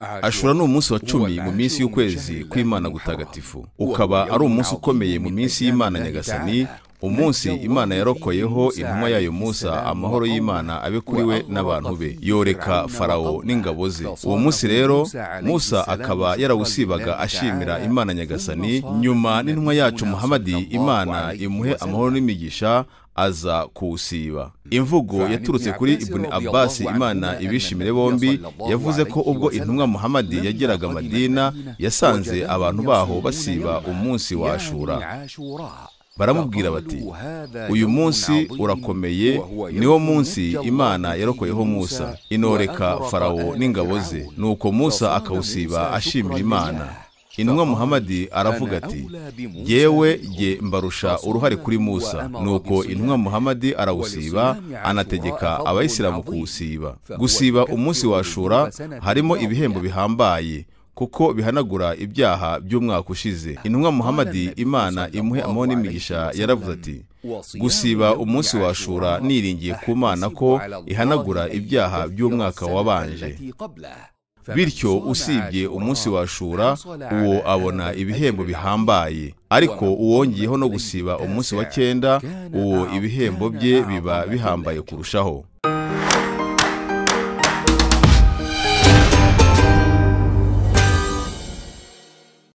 ashura ni umunsi wa cumi mu minsi y'ukwezi kw'imana gutagatifu ukaba ari umunsi ukomeye mu minsi y'imana nyagasani umunsi imana yarokoyeho intumwa yayo musa amahoro y'imana abe kuri we n'abantu be yoreka farawo n'ingabo ze uwo munsi rero musa akaba yarawusibaga ashimira imana nyagasani nyuma n'intumwa yacu muhamadi imana imuhe amahoro n'imigisha aza kuwusiba mm. imvugo yaturutse kuri ibuni abasi imana ibishimire bombi yavuze ko ubwo intumwa muhamadi yageraga madina yasanze abantu baho basiba umunsi wa baramubwira bati uyu munsi urakomeye niwo munsi imana yarokoyeho musa inoreka farawo n'ingabo ze nuko musa akawusiba ashimira imana intumwa muhamadi aravuga ati yewe jye mbarusha uruhare kuri musa nuko intumwa muhamadi arawusiba anategeka abayisilamu kuwusiba gusiba umunsi wa harimo ibihembo bihambaye kuko bihanagura ibyaha by'umwaka ushize intumwa muhamadi imana imuhe amahoro n'imigisha yaravuze ati gusiba umunsi wa niringiye ku mana ko ihanagura ibyaha by'umwaka wabanje bityo usibye umunsi wa uwo abona ibihembo bihambaye ariko uwongeyeho no gusiba umunsi wa cyenda uwo ibihembo bye biba bihambaye kurushaho